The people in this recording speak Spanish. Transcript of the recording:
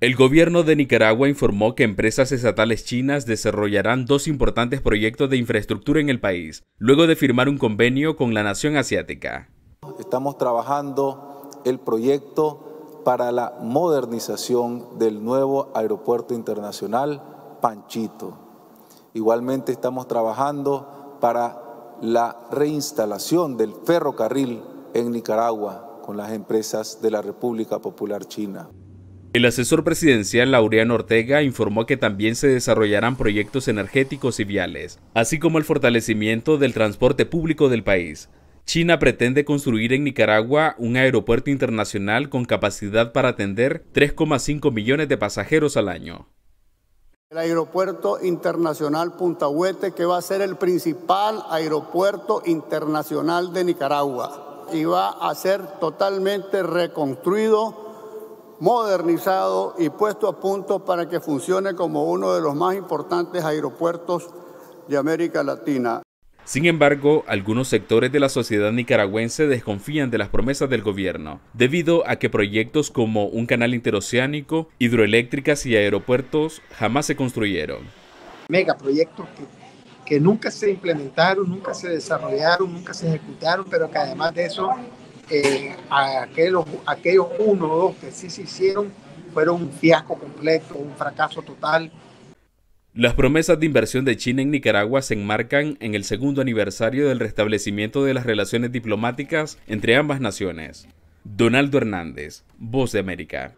El gobierno de Nicaragua informó que empresas estatales chinas desarrollarán dos importantes proyectos de infraestructura en el país, luego de firmar un convenio con la nación asiática. Estamos trabajando el proyecto para la modernización del nuevo aeropuerto internacional Panchito. Igualmente estamos trabajando para la reinstalación del ferrocarril en Nicaragua con las empresas de la República Popular China. El asesor presidencial Laureano Ortega informó que también se desarrollarán proyectos energéticos y viales, así como el fortalecimiento del transporte público del país. China pretende construir en Nicaragua un aeropuerto internacional con capacidad para atender 3,5 millones de pasajeros al año. El aeropuerto internacional Puntahuete, que va a ser el principal aeropuerto internacional de Nicaragua y va a ser totalmente reconstruido modernizado y puesto a punto para que funcione como uno de los más importantes aeropuertos de América Latina. Sin embargo, algunos sectores de la sociedad nicaragüense desconfían de las promesas del gobierno, debido a que proyectos como un canal interoceánico, hidroeléctricas y aeropuertos jamás se construyeron. Megaproyectos que, que nunca se implementaron, nunca se desarrollaron, nunca se ejecutaron, pero que además de eso eh, aquellos, aquellos uno o dos que sí se hicieron fueron un fiasco completo, un fracaso total. Las promesas de inversión de China en Nicaragua se enmarcan en el segundo aniversario del restablecimiento de las relaciones diplomáticas entre ambas naciones. Donaldo Hernández, Voz de América.